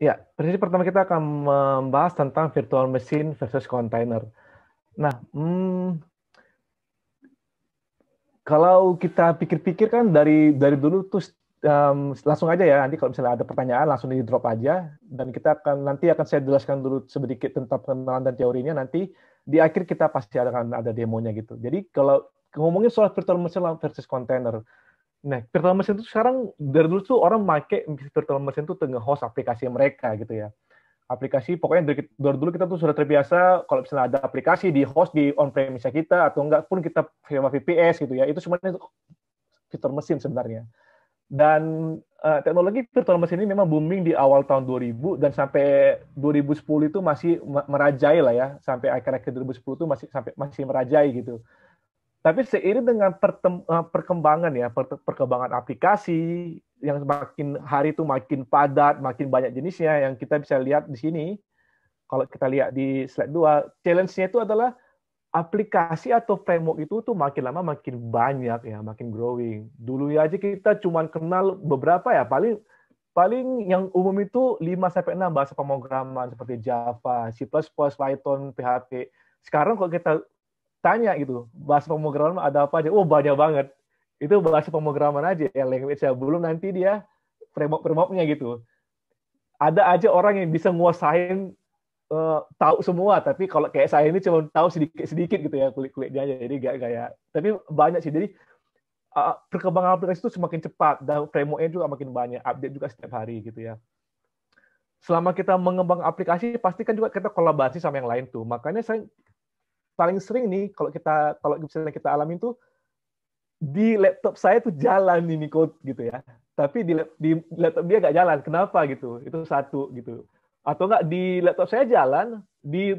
Ya, prinsip pertama kita akan membahas tentang virtual machine versus container. Nah, hmm, kalau kita pikir-pikir kan dari dari dulu terus um, langsung aja ya nanti kalau misalnya ada pertanyaan langsung di drop aja dan kita akan nanti akan saya jelaskan dulu sedikit tentang pengenalan dan teorinya nanti di akhir kita pasti akan ada demonya gitu. Jadi kalau ngomongin soal virtual machine versus container, Nah, virtual machine itu sekarang dari dulu tuh orang make virtual machine itu tengah host aplikasi mereka gitu ya. Aplikasi pokoknya dari, dari dulu kita tuh sudah terbiasa kalau misalnya ada aplikasi di host di on premise kita atau enggak pun kita firma VPS gitu ya. Itu semuanya virtual machine sebenarnya. Dan uh, teknologi virtual machine ini memang booming di awal tahun 2000 dan sampai 2010 itu masih merajai lah ya. Sampai akhir-akhir 2010 itu masih sampai masih merajai gitu tapi seiring dengan eh, perkembangan ya, perkembangan aplikasi yang semakin hari itu makin padat, makin banyak jenisnya yang kita bisa lihat di sini. Kalau kita lihat di slide 2, challenge-nya itu adalah aplikasi atau framework itu tuh makin lama makin banyak ya, makin growing. Dulu ya aja kita cuman kenal beberapa ya, paling paling yang umum itu 5 sampai 6 bahasa pemrograman seperti Java, C++, Python, PHP. Sekarang kalau kita tanya gitu bahasa pemrograman ada apa aja oh banyak banget itu bahasa pemrograman aja ya language ya belum nanti dia framework frameworknya gitu ada aja orang yang bisa nguasain uh, tahu semua tapi kalau kayak saya ini cuma tahu sedikit sedikit gitu ya kulit kulitnya aja jadi gak kayak tapi banyak sih jadi uh, perkembangan aplikasi itu semakin cepat dan frameworknya juga makin banyak update juga setiap hari gitu ya selama kita mengembang aplikasi pastikan juga kita kolaborasi sama yang lain tuh makanya saya paling sering nih kalau kita kalau misalnya kita alami tuh di laptop saya tuh jalan ini code gitu ya tapi di, di laptop dia nggak jalan kenapa gitu itu satu gitu atau nggak di laptop saya jalan di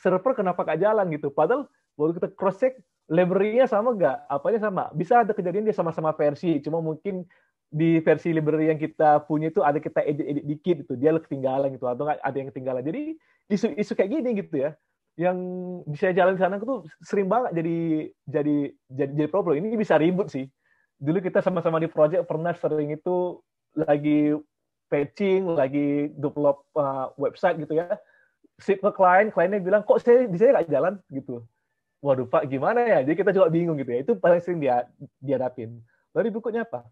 server kenapa nggak jalan gitu padahal waktu kita cross check library-nya sama nggak apanya sama bisa ada kejadian dia sama-sama versi cuma mungkin di versi library yang kita punya itu ada kita edit-edit dikit itu dia ketinggalan gitu atau nggak ada yang ketinggalan jadi isu-isu kayak gini gitu ya yang bisa jalan sana tuh sering banget jadi jadi jadi jadi problem ini bisa ribut sih dulu kita sama-sama di project pernah sering itu lagi patching lagi develop uh, website gitu ya Sip ke klien kliennya bilang kok saya di nggak jalan gitu waduh pak gimana ya jadi kita juga bingung gitu ya itu paling sering dia dihadapin lalu berikutnya apa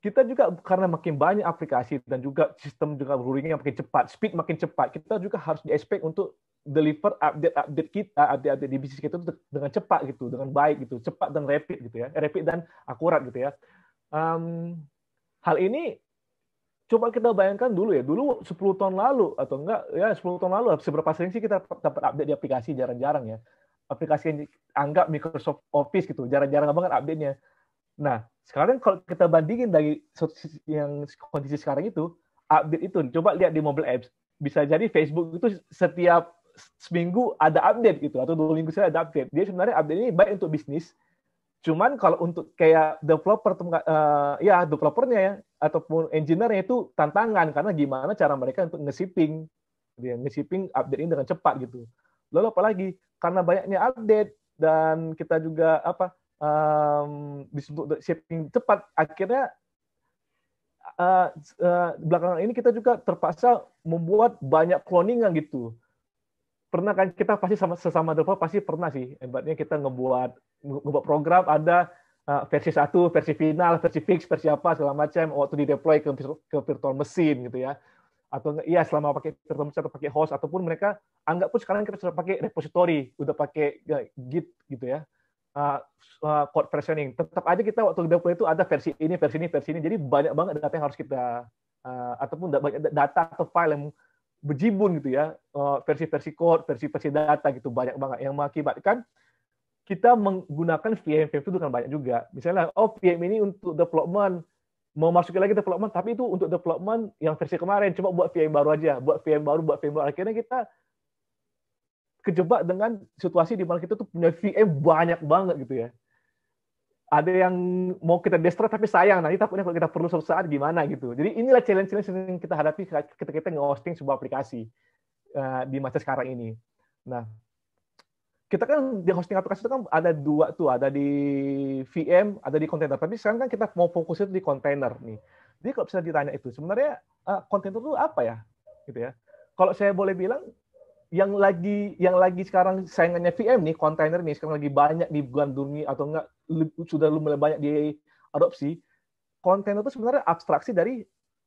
kita juga karena makin banyak aplikasi dan juga sistem juga ruling makin cepat, speed makin cepat, kita juga harus di expect untuk deliver update-update kita, uh, update-update di bisnis kita dengan cepat gitu, dengan baik gitu, cepat dan rapid gitu ya, eh, rapid dan akurat gitu ya. Um, hal ini coba kita bayangkan dulu ya, dulu 10 tahun lalu atau enggak ya 10 tahun lalu seberapa sering sih kita dapat update di aplikasi jarang-jarang ya. Aplikasi yang anggap Microsoft Office gitu, jarang-jarang banget update-nya. Nah, sekarang kalau kita bandingin dari yang kondisi sekarang itu, update itu coba lihat di mobile apps. Bisa jadi Facebook itu setiap seminggu ada update gitu atau dua minggu sekali ada update. Dia sebenarnya update ini baik untuk bisnis. Cuman kalau untuk kayak developer uh, ya developernya ya ataupun engineer-nya itu tantangan karena gimana cara mereka untuk nge-shipping dia gitu ya, nge update ini dengan cepat gitu. Lalu apalagi karena banyaknya update dan kita juga apa um, disebut shipping cepat akhirnya uh, uh, belakangan ini kita juga terpaksa membuat banyak cloningan gitu pernah kan kita pasti sama sesama developer pasti pernah sih hebatnya kita ngebuat ngebuat program ada eh, versi satu, versi final, versi fix, versi apa segala macam waktu di deploy ke, ke virtual mesin gitu ya. Atau iya selama pakai virtual mesin atau pakai host ataupun mereka anggap pun sekarang kita sudah pakai repository, udah pakai ya, git gitu ya. Uh, uh, code versioning. Tetap aja kita waktu deploy itu ada versi ini, versi ini, versi ini. Jadi banyak banget data yang harus kita uh, ataupun banyak data atau file yang berjibun gitu ya eh, versi-versi code, versi-versi data gitu banyak banget yang mengakibatkan kita menggunakan VM VM itu kan banyak juga. Misalnya oh VM ini untuk development mau masukin lagi development tapi itu untuk development yang versi kemarin cuma buat VM baru aja, buat VM baru, buat VM baru. Akhirnya kita kejebak dengan situasi di mana kita tuh punya VM banyak banget gitu ya ada yang mau kita destroy tapi sayang nanti takutnya kalau kita perlu suatu saat gimana gitu. Jadi inilah challenge-challenge yang kita hadapi ketika kita nge-hosting sebuah aplikasi uh, di masa sekarang ini. Nah, kita kan di hosting aplikasi itu kan ada dua tuh, ada di VM, ada di container Tapi sekarang kan kita mau fokusnya di container nih. Jadi kalau bisa ditanya itu, sebenarnya kontainer eh, uh, itu apa ya? Gitu ya. Kalau saya boleh bilang, yang lagi yang lagi sekarang saingannya VM nih container nih sekarang lagi banyak di dunia atau enggak sudah lumayan banyak diadopsi, konten itu sebenarnya abstraksi dari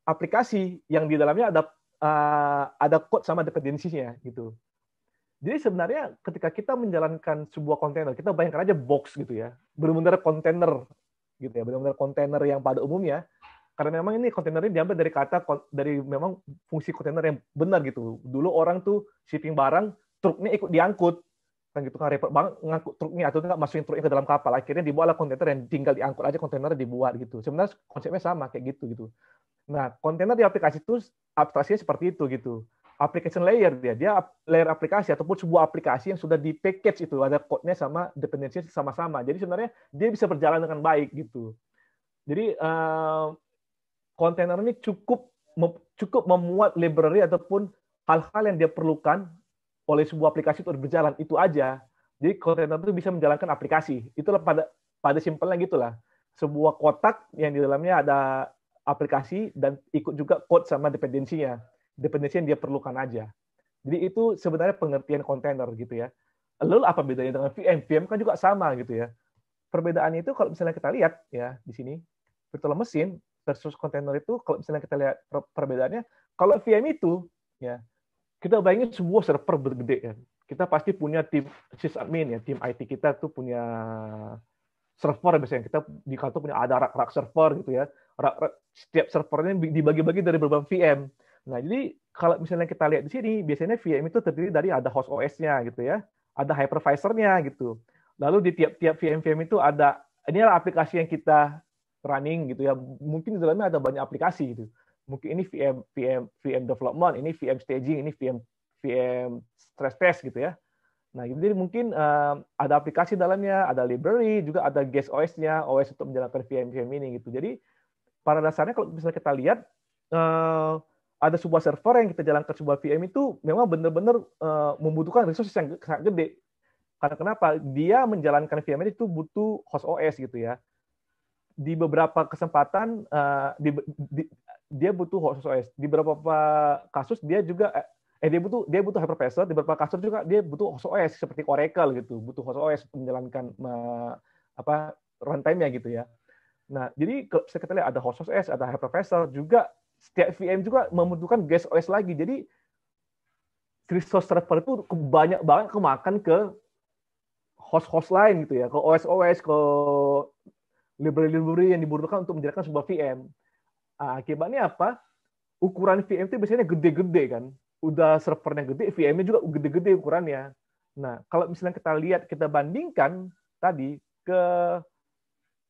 aplikasi yang di dalamnya ada uh, ada code sama dependensinya gitu. Jadi sebenarnya ketika kita menjalankan sebuah kontainer, kita bayangkan aja box gitu ya, benar-benar kontainer gitu ya, benar-benar kontainer yang pada umumnya. Karena memang ini kontainer ini diambil dari kata dari memang fungsi kontainer yang benar gitu. Dulu orang tuh shipping barang, truknya ikut diangkut kan gitu kan repot banget ngangkut truknya atau enggak masukin truknya ke dalam kapal akhirnya dibuatlah kontainer yang tinggal diangkut aja kontainernya dibuat gitu sebenarnya konsepnya sama kayak gitu gitu nah kontainer di aplikasi itu abstraksinya seperti itu gitu application layer dia dia layer aplikasi ataupun sebuah aplikasi yang sudah di package itu ada code-nya sama dependensinya sama-sama jadi sebenarnya dia bisa berjalan dengan baik gitu jadi eh, kontainer uh, ini cukup cukup memuat library ataupun hal-hal yang dia perlukan oleh sebuah aplikasi itu berjalan itu aja. Jadi kontainer itu bisa menjalankan aplikasi. Itulah pada pada simpelnya gitulah. Sebuah kotak yang di dalamnya ada aplikasi dan ikut juga code sama dependensinya. Dependensi yang dia perlukan aja. Jadi itu sebenarnya pengertian kontainer gitu ya. Lalu apa bedanya dengan VM? VM kan juga sama gitu ya. Perbedaannya itu kalau misalnya kita lihat ya di sini virtual mesin versus kontainer itu kalau misalnya kita lihat perbedaannya kalau VM itu ya kita bayangin sebuah server bergede ya. Kan. Kita pasti punya tim sysadmin ya, tim IT kita tuh punya server biasanya. Kita di kantor punya ada rak-rak server gitu ya. Rak -rak, setiap servernya dibagi-bagi dari berbagai VM. Nah, jadi kalau misalnya kita lihat di sini, biasanya VM itu terdiri dari ada host OS-nya gitu ya, ada hypervisornya gitu. Lalu di tiap-tiap VM-VM itu ada ini adalah aplikasi yang kita running gitu ya. Mungkin di dalamnya ada banyak aplikasi gitu mungkin ini VM VM VM development, ini VM staging, ini VM VM stress test gitu ya. Nah, jadi mungkin um, ada aplikasi dalamnya, ada library, juga ada guest OS-nya, OS untuk menjalankan VM-VM ini gitu. Jadi pada dasarnya kalau misalnya kita lihat uh, ada sebuah server yang kita jalankan sebuah VM itu memang benar-benar uh, membutuhkan resources yang sangat gede. Karena kenapa? Dia menjalankan VM itu butuh host OS gitu ya. Di beberapa kesempatan uh, di, di, dia butuh host OS. Di beberapa kasus dia juga eh, eh dia butuh dia butuh hypervisor, di beberapa kasus juga dia butuh host OS seperti Oracle gitu, butuh host OS menjalankan apa runtime-nya gitu ya. Nah, jadi kalau kita lihat ada host OS, ada hypervisor juga setiap VM juga membutuhkan guest OS lagi. Jadi resource server itu banyak banget kemakan ke host-host lain gitu ya, ke OS-OS, ke library-library yang dibutuhkan untuk menjadikan sebuah VM. Nah, akibatnya apa? Ukuran VM itu biasanya gede-gede kan. Udah servernya gede, VM-nya juga gede-gede ukurannya. Nah, kalau misalnya kita lihat, kita bandingkan tadi ke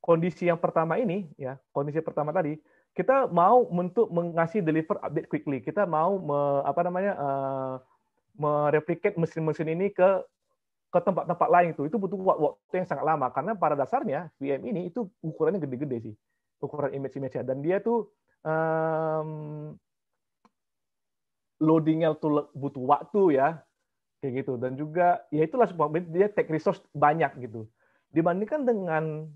kondisi yang pertama ini, ya kondisi pertama tadi, kita mau untuk mengasih deliver update quickly. Kita mau me, apa namanya uh, eh, mereplicate mesin-mesin ini ke ke tempat-tempat lain itu itu butuh waktu yang sangat lama karena pada dasarnya VM ini itu ukurannya gede-gede sih ukuran image-image dan dia tuh um, loadingnya tuh butuh waktu ya kayak gitu dan juga ya itulah dia take resource banyak gitu dibandingkan dengan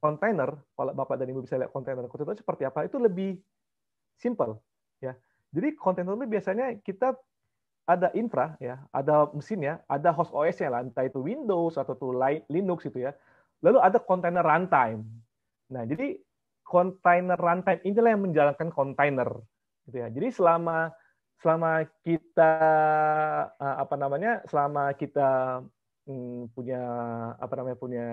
kontainer kalau bapak dan ibu bisa lihat kontainer kontainer seperti apa itu lebih simple ya jadi kontainer itu biasanya kita ada infra ya ada mesinnya ada host OS nya lah entah itu Windows atau itu Linux gitu ya lalu ada kontainer runtime nah jadi container runtime inilah yang menjalankan container gitu ya. Jadi selama selama kita eh, apa namanya? selama kita hmm, punya apa namanya? punya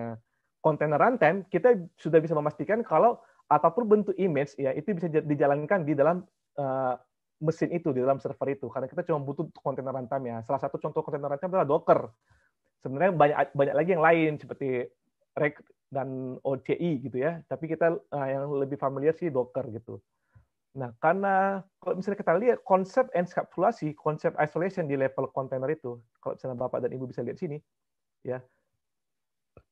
container runtime, kita sudah bisa memastikan kalau apapun bentuk image ya itu bisa dijalankan di dalam eh, mesin itu, di dalam server itu karena kita cuma butuh container runtime ya. Salah satu contoh container runtime adalah Docker. Sebenarnya banyak banyak lagi yang lain seperti dan OCI gitu ya. Tapi kita uh, yang lebih familiar sih Docker gitu. Nah, karena kalau misalnya kita lihat konsep encapsulasi, konsep isolation di level container itu, kalau misalnya Bapak dan Ibu bisa lihat sini, ya,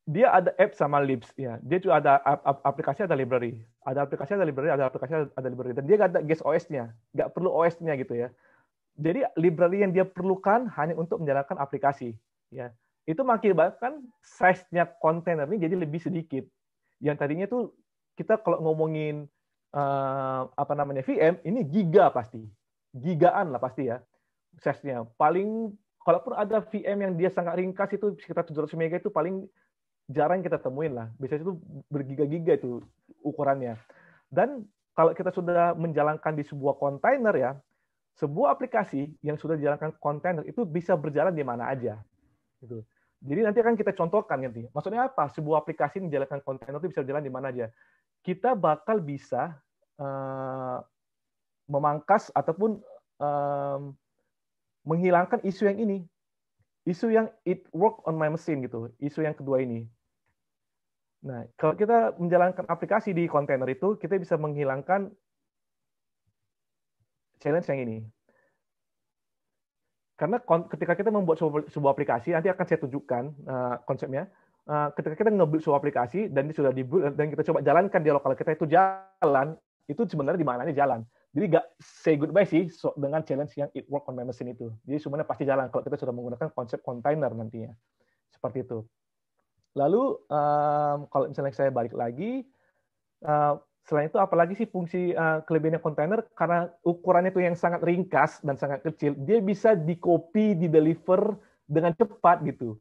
dia ada app sama libs, ya. Dia juga ada aplikasi, ada library, ada aplikasi, ada library, ada aplikasi, ada library, dan dia gak ada guest OS-nya, nggak perlu OS-nya gitu ya. Jadi library yang dia perlukan hanya untuk menjalankan aplikasi, ya itu mengakibatkan size-nya kontainer ini jadi lebih sedikit. Yang tadinya tuh kita kalau ngomongin uh, apa namanya VM, ini giga pasti. Gigaan lah pasti ya size-nya. Paling kalaupun ada VM yang dia sangat ringkas itu sekitar 700 mega itu paling jarang kita temuin lah. Biasanya itu bergiga-giga itu ukurannya. Dan kalau kita sudah menjalankan di sebuah kontainer ya, sebuah aplikasi yang sudah dijalankan kontainer itu bisa berjalan di mana aja. Gitu. Jadi nanti akan kita contohkan nanti. Maksudnya apa? Sebuah aplikasi menjalankan kontainer itu bisa jalan di mana aja. Kita bakal bisa uh, memangkas ataupun uh, menghilangkan isu yang ini. Isu yang it work on my machine gitu. Isu yang kedua ini. Nah, kalau kita menjalankan aplikasi di kontainer itu, kita bisa menghilangkan challenge yang ini. Karena ketika kita membuat sebuah, sebuah aplikasi, nanti akan saya tunjukkan uh, konsepnya. Uh, ketika kita nge sebuah aplikasi dan ini sudah dibuat dan kita coba jalankan di lokal kita itu jalan, itu sebenarnya di mana mananya jalan. Jadi nggak say goodbye sih so, dengan challenge yang it work on my machine itu. Jadi sebenarnya pasti jalan kalau kita sudah menggunakan konsep container nantinya. Seperti itu. Lalu um, kalau misalnya saya balik lagi, uh, Selain itu, apalagi sih fungsi uh, eh, kelebihannya kontainer karena ukurannya itu yang sangat ringkas dan sangat kecil, dia bisa di-copy, di-deliver dengan cepat gitu.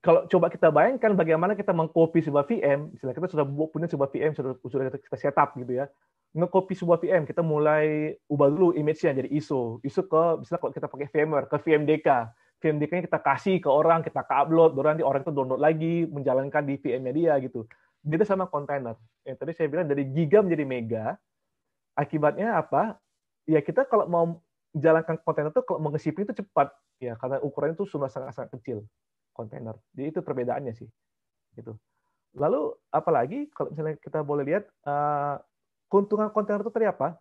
Kalau coba kita bayangkan bagaimana kita mengcopy sebuah VM, misalnya kita sudah punya sebuah VM, sudah, sudah kita setup gitu ya. ngecopy sebuah VM, kita mulai ubah dulu image-nya jadi ISO. ISO ke, misalnya kalau kita pakai VMware, ke VMDK. VMDK-nya kita kasih ke orang, kita ke-upload, baru nanti orang itu download lagi, menjalankan di VM-nya dia gitu beda gitu sama kontainer. Ya, tadi saya bilang dari giga menjadi mega, akibatnya apa? Ya kita kalau mau jalankan kontainer itu kalau mengesipin itu cepat ya karena ukurannya itu sudah sangat-sangat kecil kontainer. Jadi itu perbedaannya sih. Gitu. Lalu apalagi kalau misalnya kita boleh lihat uh, keuntungan kontainer itu tadi apa?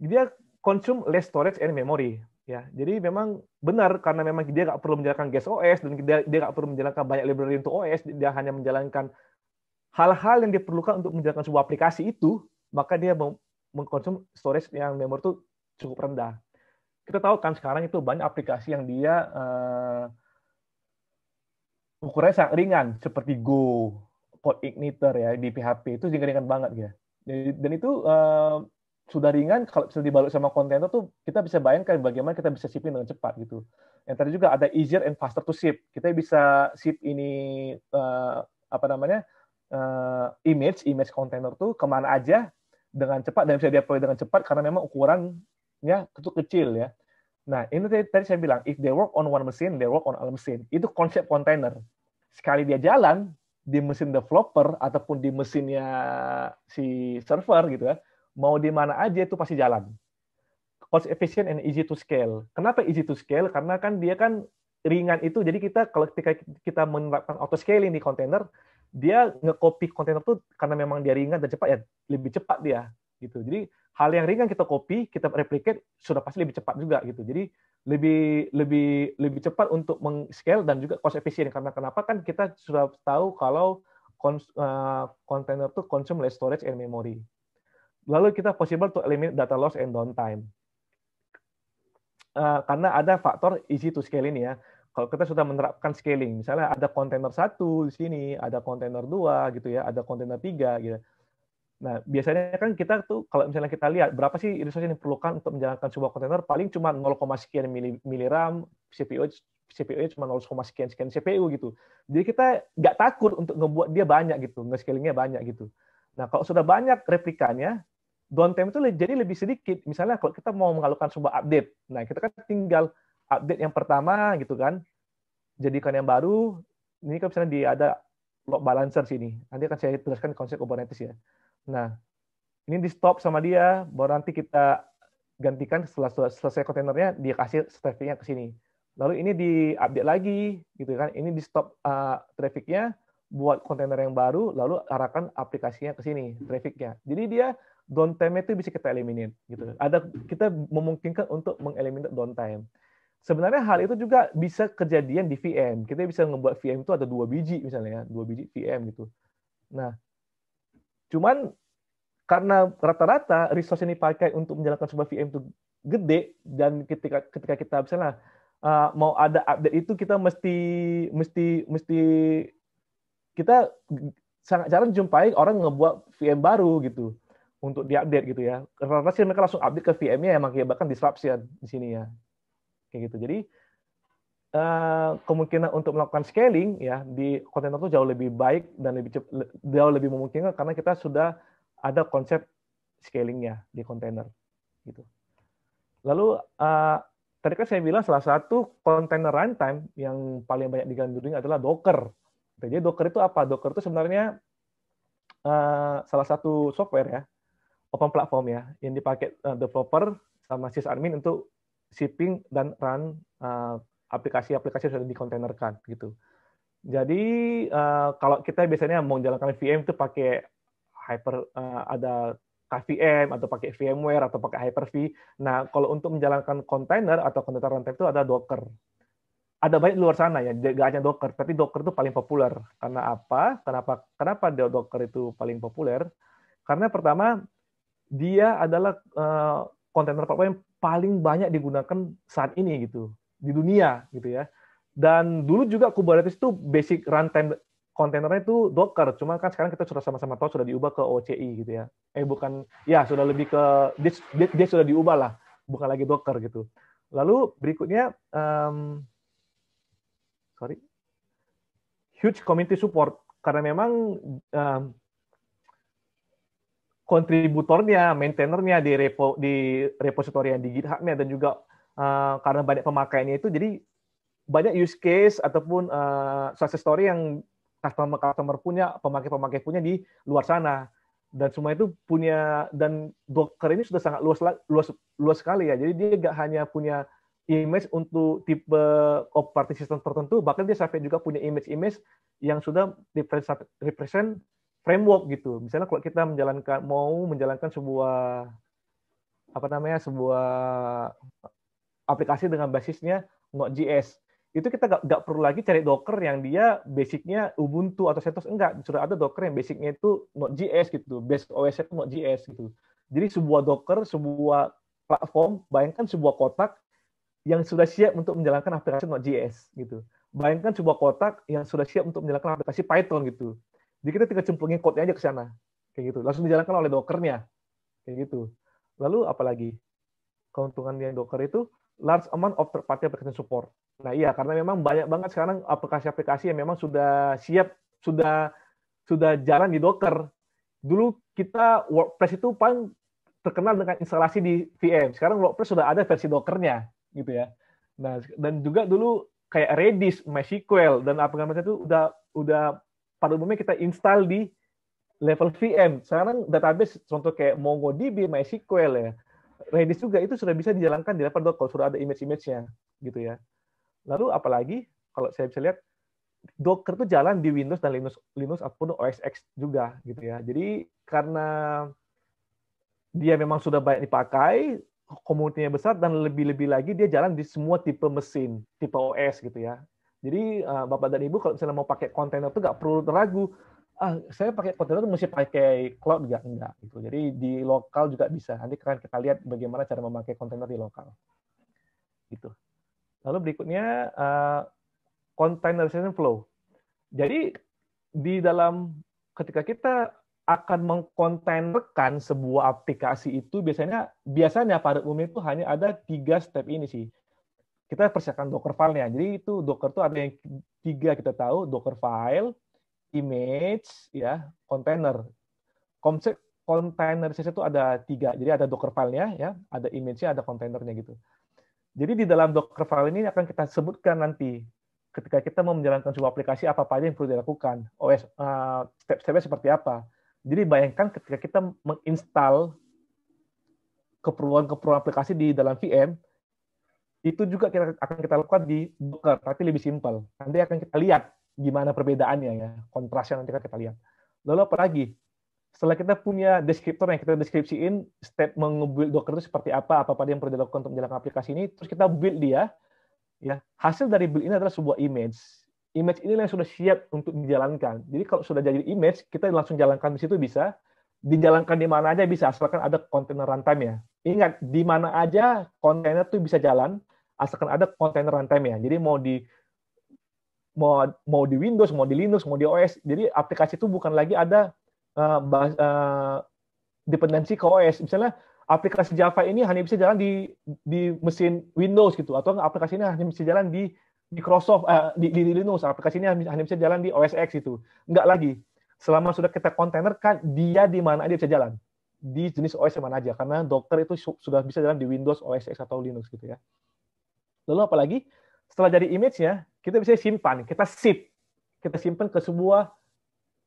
Dia konsum less storage and memory. Ya, jadi memang benar karena memang dia nggak perlu menjalankan gas OS dan dia nggak perlu menjalankan banyak library untuk OS, dia hanya menjalankan hal-hal yang diperlukan untuk menjalankan sebuah aplikasi itu, maka dia mengkonsum storage yang memori itu cukup rendah. Kita tahu kan sekarang itu banyak aplikasi yang dia uh, ukurannya sangat ringan, seperti Go, Port Igniter ya di PHP itu juga ringan banget ya. Dan itu uh, sudah ringan kalau bisa dibalut sama konten itu kita bisa bayangkan bagaimana kita bisa shipping dengan cepat gitu. Yang tadi juga ada easier and faster to ship. Kita bisa ship ini uh, apa namanya? uh, image, image container tuh kemana aja dengan cepat dan bisa deploy dengan cepat karena memang ukurannya itu kecil ya. Nah, ini tadi, tadi saya bilang, if they work on one machine, they work on all machine. Itu konsep container. Sekali dia jalan di mesin developer ataupun di mesinnya si server gitu ya, mau di mana aja itu pasti jalan. Cost efficient and easy to scale. Kenapa easy to scale? Karena kan dia kan ringan itu, jadi kita kalau ketika kita menerapkan auto scaling di container, dia nge-copy konten itu karena memang dia ringan dan cepat ya lebih cepat dia gitu. Jadi hal yang ringan kita copy, kita replicate sudah pasti lebih cepat juga gitu. Jadi lebih lebih lebih cepat untuk meng-scale dan juga cost efisien karena kenapa kan kita sudah tahu kalau eh, kontainer uh, itu consume less storage and memory. Lalu kita possible to eliminate data loss and downtime. Eh, karena ada faktor easy to scale ini ya kalau kita sudah menerapkan scaling, misalnya ada kontainer satu di sini, ada kontainer dua gitu ya, ada kontainer tiga gitu. Nah, biasanya kan kita tuh kalau misalnya kita lihat berapa sih resource yang diperlukan untuk menjalankan sebuah kontainer, paling cuma 0, sekian mili, ram, CPU cpu cuma 0, sekian sekian CPU gitu. Jadi kita nggak takut untuk ngebuat dia banyak gitu, nge-scalingnya banyak gitu. Nah, kalau sudah banyak replikanya, downtime itu jadi lebih sedikit. Misalnya kalau kita mau mengalukan sebuah update, nah kita kan tinggal update yang pertama gitu kan, jadikan yang baru, ini kan misalnya di ada load balancer sini. Nanti akan saya jelaskan konsep Kubernetes ya. Nah, ini di stop sama dia, baru nanti kita gantikan setelah selesai kontainernya, dia kasih trafficnya ke sini. Lalu ini di update lagi, gitu kan? Ini di stop uh, trafficnya, buat kontainer yang baru, lalu arahkan aplikasinya ke sini, trafficnya. Jadi dia downtime itu bisa kita eliminate, gitu. Ada kita memungkinkan untuk mengeliminate downtime. Sebenarnya hal itu juga bisa kejadian di VM. Kita bisa ngebuat VM itu ada dua biji misalnya, ya. dua biji VM gitu. Nah, cuman karena rata-rata resource ini pakai untuk menjalankan sebuah VM itu gede dan ketika ketika kita misalnya uh, mau ada update itu kita mesti mesti mesti kita sangat jarang jumpai orang ngebuat VM baru gitu untuk diupdate gitu ya. Rata-rata sih mereka langsung update ke VM-nya ya, makanya bahkan disruption di sini ya kayak gitu. Jadi eh, kemungkinan untuk melakukan scaling ya di kontainer itu jauh lebih baik dan lebih jauh lebih memungkinkan karena kita sudah ada konsep scalingnya di kontainer gitu. Lalu uh, tadi kan saya bilang salah satu kontainer runtime yang paling banyak digandrungi adalah Docker. Jadi Docker itu apa? Docker itu sebenarnya uh, salah satu software ya, open platform ya, yang dipakai developer sama sysadmin untuk shipping dan run eh, aplikasi-aplikasi uh, sudah dikontainerkan gitu. Jadi uh, kalau kita biasanya mau jalankan VM itu pakai hyper uh, ada KVM atau pakai VMware atau pakai Hyper-V. Nah, kalau untuk menjalankan container atau container runtime itu ada Docker. Ada banyak di luar sana ya, gak hanya Docker, tapi Docker itu paling populer. Karena apa? Kenapa kenapa Docker itu paling populer? Karena pertama dia adalah uh, container platform paling banyak digunakan saat ini gitu di dunia gitu ya. Dan dulu juga Kubernetes itu basic runtime kontainernya itu Docker, cuma kan sekarang kita sudah sama-sama tahu sudah diubah ke OCI gitu ya. Eh bukan, ya sudah lebih ke dia, dia, sudah diubah lah, bukan lagi Docker gitu. Lalu berikutnya, um, sorry, huge community support karena memang um, kontributornya, maintainernya di repo di repositori yang di GitHubnya dan juga uh, karena banyak pemakaiannya itu jadi banyak use case ataupun uh, success story yang customer customer punya, pemakai-pemakai punya di luar sana. Dan semua itu punya dan Docker ini sudah sangat luas luas luas sekali ya. Jadi dia nggak hanya punya image untuk tipe operating system tertentu, bahkan dia sampai juga punya image-image yang sudah represent framework gitu. Misalnya kalau kita menjalankan mau menjalankan sebuah apa namanya sebuah aplikasi dengan basisnya Node.js itu kita nggak, perlu lagi cari Docker yang dia basicnya Ubuntu atau CentOS enggak sudah ada Docker yang basicnya itu Node.js gitu, base OS itu Node.js gitu. Jadi sebuah Docker, sebuah platform, bayangkan sebuah kotak yang sudah siap untuk menjalankan aplikasi Node.js gitu. Bayangkan sebuah kotak yang sudah siap untuk menjalankan aplikasi Python gitu. Jadi kita tinggal cemplungin code-nya aja ke sana. Kayak gitu. Langsung dijalankan oleh dokernya. Kayak gitu. Lalu apalagi? keuntungan yang docker itu large amount of third party application support. Nah iya, karena memang banyak banget sekarang aplikasi-aplikasi yang memang sudah siap, sudah sudah jalan di Docker. Dulu kita WordPress itu paling terkenal dengan instalasi di VM. Sekarang WordPress sudah ada versi docker gitu ya. Nah, dan juga dulu kayak Redis, MySQL, dan apa aplikasi itu udah udah pada umumnya kita install di level VM. Sekarang database contoh kayak MongoDB, MySQL ya, Redis juga itu sudah bisa dijalankan di level Docker, sudah ada image-image-nya gitu ya. Lalu apalagi kalau saya bisa lihat Docker itu jalan di Windows dan Linux, Linux ataupun OS X juga gitu ya. Jadi karena dia memang sudah banyak dipakai, komunitinya besar dan lebih-lebih lagi dia jalan di semua tipe mesin, tipe OS gitu ya. Jadi uh, Bapak dan Ibu kalau misalnya mau pakai kontainer itu nggak perlu ragu. Ah, saya pakai kontainer itu mesti pakai cloud nggak? Nggak. Gitu. Jadi di lokal juga bisa. Nanti kalian kita lihat bagaimana cara memakai kontainer di lokal. Gitu. Lalu berikutnya uh, containerization flow. Jadi di dalam ketika kita akan mengkontainerkan sebuah aplikasi itu biasanya biasanya pada umumnya itu hanya ada tiga step ini sih kita persiapkan Docker file-nya. Jadi itu Docker tuh ada yang tiga kita tahu, Docker file, image, ya, container. Konsep container itu ada tiga. Jadi ada Docker file-nya, ya, ada image-nya, ada nya gitu. Jadi di dalam Docker file ini akan kita sebutkan nanti ketika kita mau menjalankan sebuah aplikasi apa saja yang perlu dilakukan, OS uh, eh, step-stepnya seperti apa. Jadi bayangkan ketika kita menginstal keperluan-keperluan aplikasi di dalam VM, itu juga kita, akan kita lakukan di Docker, tapi lebih simpel. Nanti akan kita lihat gimana perbedaannya ya, kontrasnya nanti akan kita lihat. Lalu apa lagi? Setelah kita punya deskriptor yang kita deskripsiin, step mengebuild Docker itu seperti apa, apa pada yang perlu dilakukan untuk menjalankan aplikasi ini, terus kita build dia, ya hasil dari build ini adalah sebuah image. Image ini yang sudah siap untuk dijalankan. Jadi kalau sudah jadi image, kita langsung jalankan di situ bisa, dijalankan di mana aja bisa asalkan ada kontainer runtime ya. Ingat di mana aja kontainer itu bisa jalan asalkan ada container runtime ya. Jadi mau di mau mau di Windows, mau di Linux, mau di OS. Jadi aplikasi itu bukan lagi ada uh, uh, dependensi ke OS. Misalnya aplikasi Java ini hanya bisa jalan di di mesin Windows gitu atau aplikasi ini hanya bisa jalan di Microsoft uh, di, di Linux, aplikasi ini hanya bisa jalan di OS X itu. Enggak lagi. Selama sudah kita kontainerkan, dia di mana dia bisa jalan. Di jenis OS mana aja karena dokter itu sudah bisa jalan di Windows, OS X atau Linux gitu ya. Lalu apalagi setelah jadi image-nya, kita bisa simpan, kita sip, kita simpan ke sebuah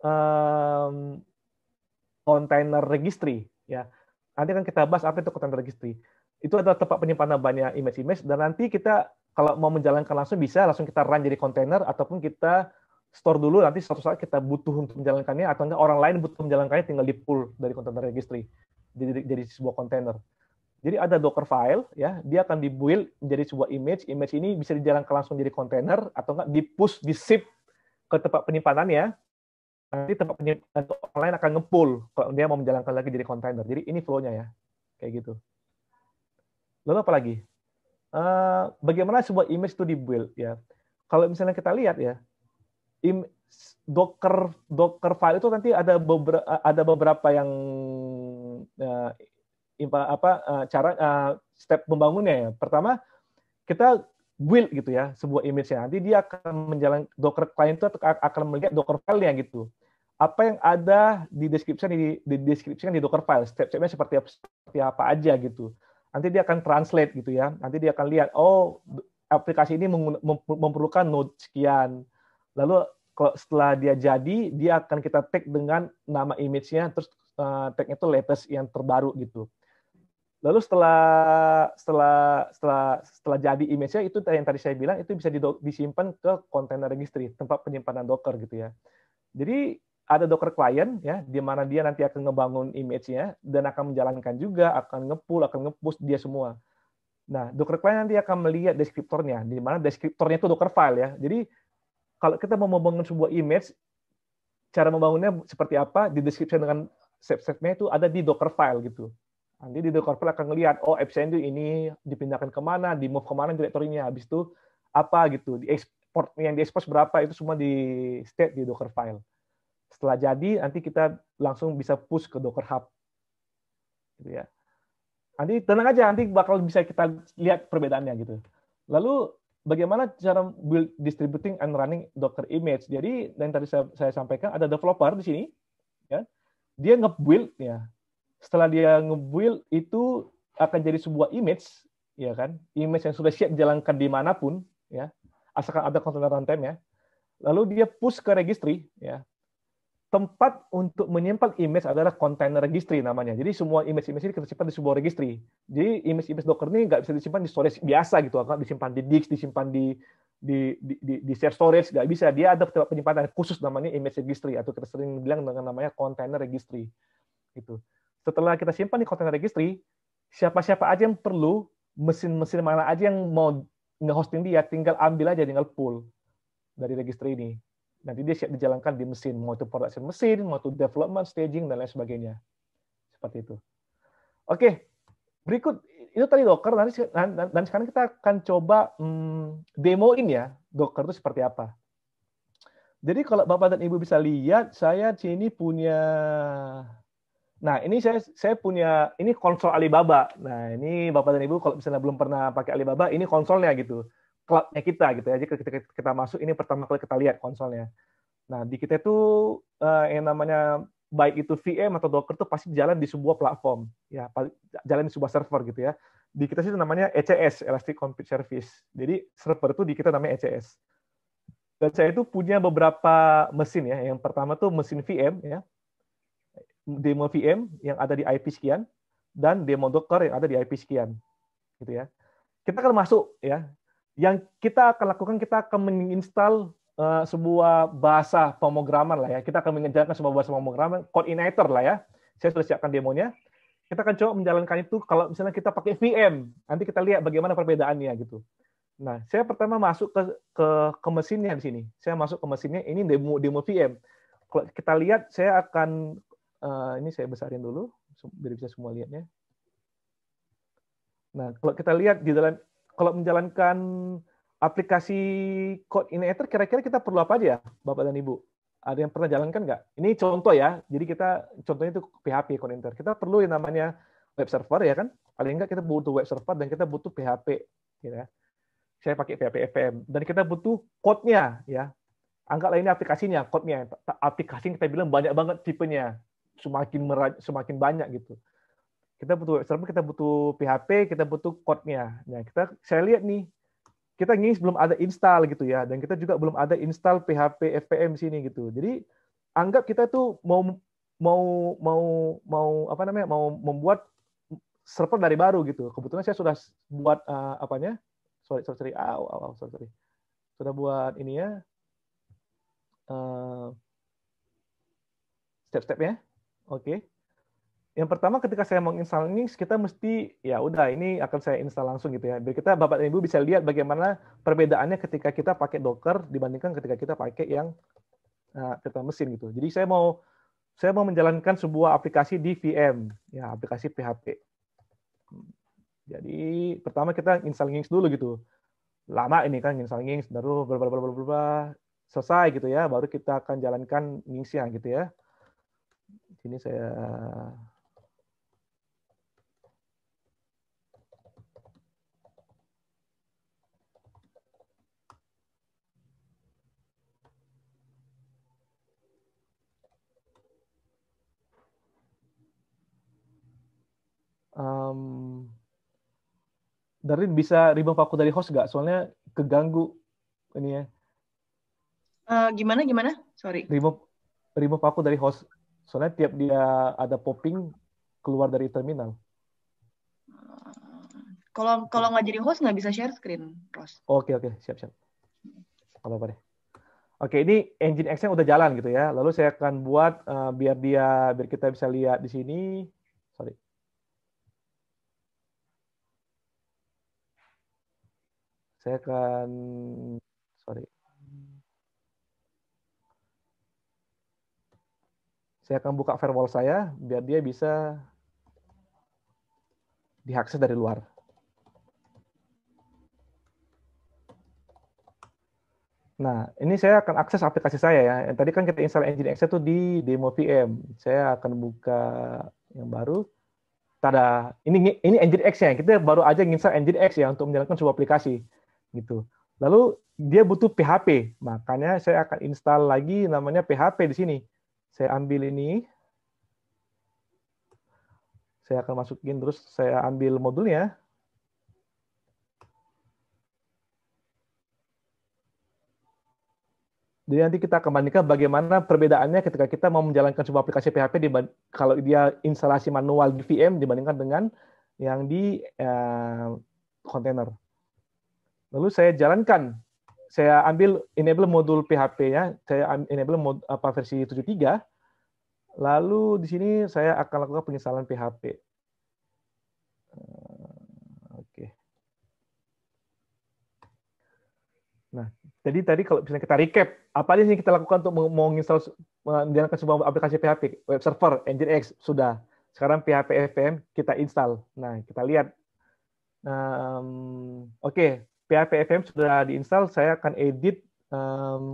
um, container registry ya. Nanti kan kita bahas apa itu container registry. Itu adalah tempat penyimpanan banyak image-image dan nanti kita kalau mau menjalankan langsung bisa langsung kita run jadi container ataupun kita store dulu nanti suatu saat kita butuh untuk menjalankannya atau enggak orang lain butuh menjalankannya tinggal di pull dari container registry jadi jadi sebuah container jadi ada Docker file, ya, dia akan dibuild menjadi sebuah image. Image ini bisa dijalankan langsung jadi kontainer atau enggak dipush, disip ke tempat penyimpanan, ya. Nanti tempat penyimpanan orang lain akan ngepull kalau dia mau menjalankan lagi jadi kontainer. Jadi ini flow-nya ya, kayak gitu. Lalu apa lagi? Eh, bagaimana sebuah image itu dibuild ya? Kalau misalnya kita lihat ya, Docker Docker file itu nanti ada beberapa ada beberapa yang eh, apa eh, cara eh, step membangunnya ya. Pertama kita build gitu ya sebuah image -nya. nanti dia akan menjalankan Docker client itu akan melihat Docker file-nya gitu. Apa yang ada di description di, di description di Docker file, step-stepnya seperti apa, seperti apa aja gitu. Nanti dia akan translate gitu ya. Nanti dia akan lihat oh aplikasi ini memerlukan node sekian. Lalu kalau setelah dia jadi, dia akan kita tag dengan nama image-nya, terus uh, itu latest yang terbaru gitu. Lalu setelah setelah setelah setelah jadi image-nya itu yang tadi saya bilang itu bisa disimpan ke kontainer registry, tempat penyimpanan Docker gitu ya. Jadi ada Docker client ya, di mana dia nanti akan ngebangun image-nya dan akan menjalankan juga, akan ngepul, akan ngepush dia semua. Nah, Docker client nanti akan melihat deskriptornya, di mana deskriptornya itu Docker file ya. Jadi kalau kita mau membangun sebuah image, cara membangunnya seperti apa, di description dengan step-stepnya itu ada di Docker file gitu. Nanti di corporate akan ngelihat, oh absen itu ini dipindahkan kemana, di move kemana direktorinya, habis itu apa gitu, di export yang di expose berapa itu semua di state di Docker file. Setelah jadi, nanti kita langsung bisa push ke Docker Hub, gitu ya. Nanti tenang aja, nanti bakal bisa kita lihat perbedaannya gitu. Lalu bagaimana cara build distributing and running Docker image. Jadi yang tadi saya, saya sampaikan ada developer di sini, ya, dia nge-build ya setelah dia ngebuild itu akan jadi sebuah image ya kan image yang sudah siap dijalankan dimanapun ya asalkan ada container runtime ya lalu dia push ke registry ya tempat untuk menyimpan image adalah container registry namanya jadi semua image-image ini kita simpan di sebuah registry jadi image-image Docker ini nggak bisa disimpan di storage biasa gitu atau disimpan di disk disimpan di di, di, di, di share storage nggak bisa dia ada tempat penyimpanan khusus namanya image registry atau kita sering bilang dengan namanya container registry gitu setelah kita simpan di konten registry, siapa-siapa aja yang perlu, mesin-mesin mana aja yang mau nge-hosting dia, tinggal ambil aja, tinggal pull dari registry ini. Nanti dia siap dijalankan di mesin, mau itu production mesin, mau itu development, staging, dan lain sebagainya. Seperti itu. Oke, berikut itu tadi Docker. Nanti dan, sekarang kita akan coba hmm, demoin ya Docker itu seperti apa. Jadi kalau Bapak dan Ibu bisa lihat, saya sini punya Nah, ini saya saya punya ini konsol Alibaba. Nah, ini Bapak dan Ibu kalau misalnya belum pernah pakai Alibaba, ini konsolnya gitu. Cloud-nya kita gitu ya. Jadi ketika kita, masuk ini pertama kali kita lihat konsolnya. Nah, di kita itu uh, eh, yang namanya baik itu VM atau Docker tuh pasti jalan di sebuah platform, ya, jalan di sebuah server gitu ya. Di kita sih namanya ECS, Elastic Compute Service. Jadi server itu di kita namanya ECS. Dan saya itu punya beberapa mesin ya. Yang pertama tuh mesin VM ya, demo VM yang ada di IP sekian dan demo Docker yang ada di IP sekian, gitu ya. Kita akan masuk ya. Yang kita akan lakukan kita akan menginstal uh, sebuah bahasa pemrograman lah ya. Kita akan menjalankan sebuah bahasa pemrograman, coordinator lah ya. Saya sudah siapkan demonya. Kita akan coba menjalankan itu kalau misalnya kita pakai VM. Nanti kita lihat bagaimana perbedaannya gitu. Nah, saya pertama masuk ke ke, ke mesinnya di sini. Saya masuk ke mesinnya. Ini demo demo VM. Kalau kita lihat, saya akan uh, ini saya besarin dulu biar bisa semua lihatnya. Nah, kalau kita lihat di dalam kalau menjalankan aplikasi Code in Ether, kira-kira kita perlu apa aja, ya, Bapak dan Ibu? Ada yang pernah jalankan nggak? Ini contoh ya. Jadi kita contohnya itu PHP Code in Ether. Kita perlu yang namanya web server ya kan? Paling nggak kita butuh web server dan kita butuh PHP. Gitu ya. Saya pakai PHP FM dan kita butuh code-nya ya. Anggaplah ini aplikasinya, code-nya. Aplikasi yang kita bilang banyak banget tipenya semakin meraj, semakin banyak gitu. Kita butuh web kita butuh PHP, kita butuh code-nya. Nah, kita saya lihat nih kita ngis belum ada install gitu ya dan kita juga belum ada install PHP FPM sini gitu. Jadi anggap kita tuh mau mau mau mau apa namanya mau membuat server dari baru gitu. Kebetulan saya sudah buat uh, apanya? Sorry, sorry, sorry. Ah, oh, oh, sorry, sorry. Sudah buat ini ya. Uh, step-stepnya. Oke. Okay. Yang pertama ketika saya mau install ini kita mesti ya udah ini akan saya install langsung gitu ya. Biar kita Bapak dan Ibu bisa lihat bagaimana perbedaannya ketika kita pakai Docker dibandingkan ketika kita pakai yang uh, eh, mesin gitu. Jadi saya mau saya mau menjalankan sebuah aplikasi di VM, ya aplikasi PHP. Jadi pertama kita install Nginx dulu gitu. Lama ini kan install Nginx, baru berubah ubah selesai gitu ya, baru kita akan jalankan Nginx-nya gitu ya sini saya um, Darin bisa remove aku dari host gak? Soalnya keganggu ini ya. Uh, gimana gimana? Sorry. Remove remove aku dari host. Soalnya tiap dia ada popping keluar dari terminal. Kalau kalau nggak jadi host nggak bisa share screen, Ros. Oke okay, oke okay. siap siap. Apa apa deh. Oke ini engine X-nya udah jalan gitu ya. Lalu saya akan buat uh, biar dia biar kita bisa lihat di sini. Sorry. Saya akan sorry. Saya akan buka firewall saya biar dia bisa diakses dari luar. Nah, ini saya akan akses aplikasi saya ya. Yang tadi kan kita install engine Nginx itu di demo VM. Saya akan buka yang baru. Tada, ini ini Nginx ya. Kita baru aja install Nginx ya untuk menjalankan sebuah aplikasi gitu. Lalu dia butuh PHP, makanya saya akan install lagi namanya PHP di sini. Saya ambil ini. Saya akan masukin terus saya ambil modulnya. Jadi nanti kita akan bandingkan bagaimana perbedaannya ketika kita mau menjalankan sebuah aplikasi PHP di, kalau dia instalasi manual di VM dibandingkan dengan yang di eh, kontainer. Eh, Lalu saya jalankan saya ambil enable modul PHP-nya, saya enable mod, apa versi 73. Lalu di sini saya akan lakukan penginstalan PHP. Eh, oke. Nah, jadi tadi kalau misalnya kita recap, apa aja yang kita lakukan untuk menginstal menjalankan sebuah aplikasi PHP, web server, Nginx sudah. Sekarang PHP FPM kita install. Nah, kita lihat. Um, Oke, okay PIPFM sudah diinstal, saya akan edit um,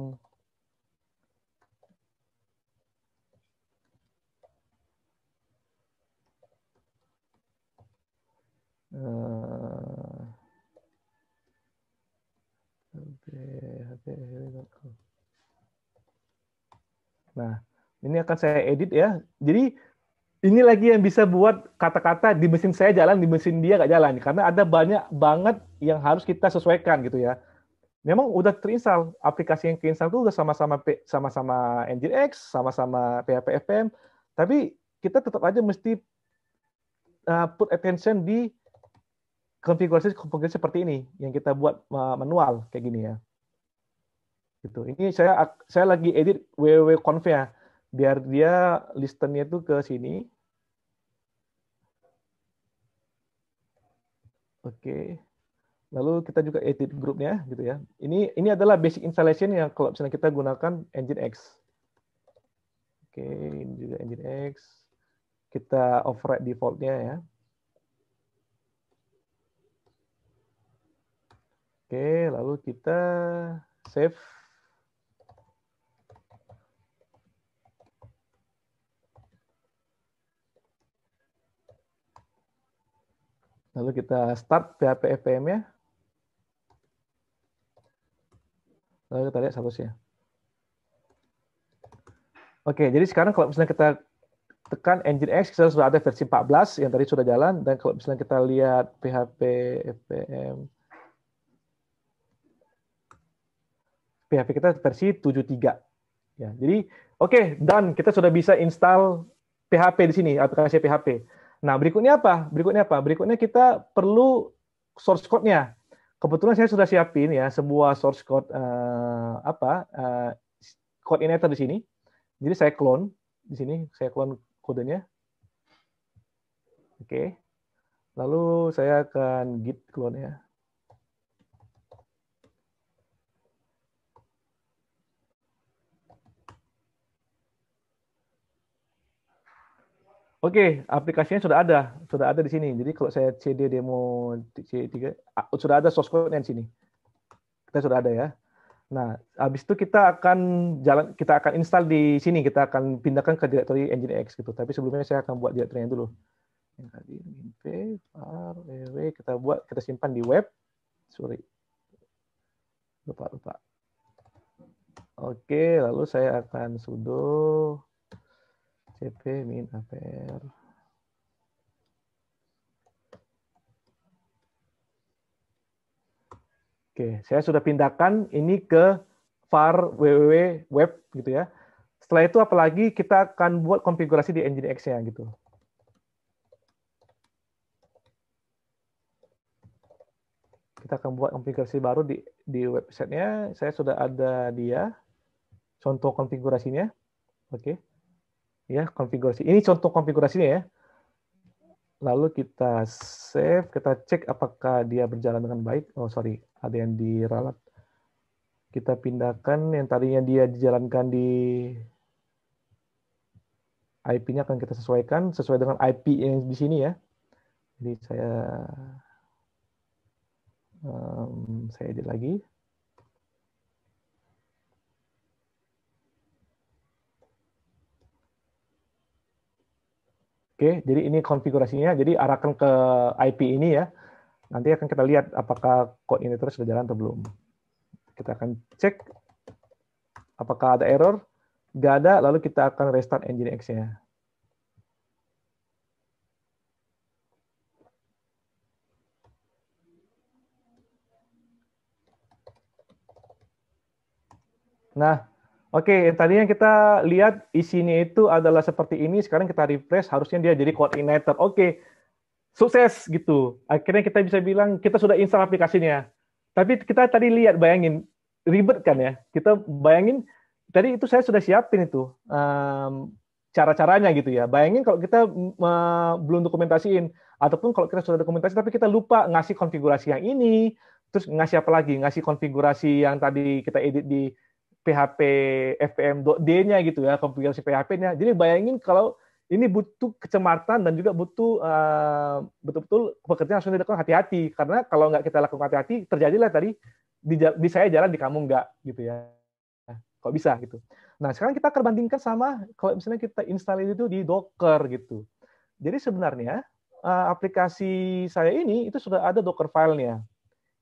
Nah, ini akan saya edit ya. Jadi ini lagi yang bisa buat kata-kata di mesin saya jalan, di mesin dia nggak jalan. Karena ada banyak banget yang harus kita sesuaikan gitu ya. Memang udah terinstall, aplikasi yang keinstall itu udah sama-sama sama-sama Nginx, sama-sama PHP FM, tapi kita tetap aja mesti uh, put attention di konfigurasi konfigurasi seperti ini yang kita buat uh, manual kayak gini ya. Gitu. Ini saya saya lagi edit www.conf ya biar dia listennya itu ke sini. Oke. Okay. Lalu kita juga edit grupnya gitu ya. Ini ini adalah basic installation yang kalau misalnya kita gunakan engine X Oke, okay, ini juga engine X. Kita override defaultnya ya. Oke, lalu kita save. Lalu kita start PHP fpm ya. Lalu kita lihat statusnya. Oke, jadi sekarang kalau misalnya kita tekan engine X, kita sudah ada versi 14 yang tadi sudah jalan, dan kalau misalnya kita lihat PHP FPM, PHP kita versi 73. Ya, jadi oke, okay, dan Kita sudah bisa install PHP di sini, aplikasi PHP. Nah, berikutnya apa? Berikutnya apa? Berikutnya kita perlu source code-nya. Kebetulan saya sudah siapin ya sebuah source code uh, apa uh, code ini di sini. Jadi saya clone di sini, saya clone kodenya. Oke. Okay. Lalu saya akan git clone ya. Oke, okay, aplikasinya sudah ada, sudah ada di sini. Jadi kalau saya CD demo C3 sudah ada source code-nya di sini. Kita sudah ada ya. Nah, habis itu kita akan jalan kita akan install di sini, kita akan pindahkan ke directory Nginx gitu. Tapi sebelumnya saya akan buat directory-nya dulu. Yang tadi e, kita buat kita simpan di web. Sorry. Lupa lupa. Oke, lalu saya akan sudo CP min APR. Oke, saya sudah pindahkan ini ke var www web gitu ya. Setelah itu apalagi kita akan buat konfigurasi di Nginx-nya gitu. Kita akan buat konfigurasi baru di di websitenya. Saya sudah ada dia contoh konfigurasinya. Oke. Okay ya konfigurasi. Ini contoh konfigurasinya ya. Lalu kita save, kita cek apakah dia berjalan dengan baik. Oh sorry, ada yang diralat. Kita pindahkan yang tadinya dia dijalankan di IP-nya akan kita sesuaikan sesuai dengan IP yang di sini ya. Jadi saya um, saya edit lagi. Oke, jadi ini konfigurasinya. Jadi arahkan ke IP ini ya. Nanti akan kita lihat apakah code ini terus berjalan atau belum. Kita akan cek apakah ada error. Gak ada, lalu kita akan restart engine Nginx-nya. Nah, Oke, okay, yang kita lihat isinya itu adalah seperti ini. Sekarang kita refresh, harusnya dia jadi coordinator. Oke, okay. sukses gitu. Akhirnya kita bisa bilang kita sudah install aplikasinya. Tapi kita tadi lihat, bayangin ribet kan ya? Kita bayangin tadi itu saya sudah siapin itu um, cara-caranya gitu ya. Bayangin kalau kita uh, belum dokumentasiin ataupun kalau kita sudah dokumentasi tapi kita lupa ngasih konfigurasi yang ini, terus ngasih apa lagi? Ngasih konfigurasi yang tadi kita edit di PHP FPM D-nya gitu ya, konfigurasi PHP-nya. Jadi bayangin kalau ini butuh kecematan dan juga butuh uh, betul-betul pekerjaan harus dilakukan hati-hati karena kalau nggak kita lakukan hati-hati terjadilah tadi di, di saya jalan di kamu nggak gitu ya kok bisa gitu nah sekarang kita akan bandingkan sama kalau misalnya kita install itu di Docker gitu jadi sebenarnya uh, aplikasi saya ini itu sudah ada Docker filenya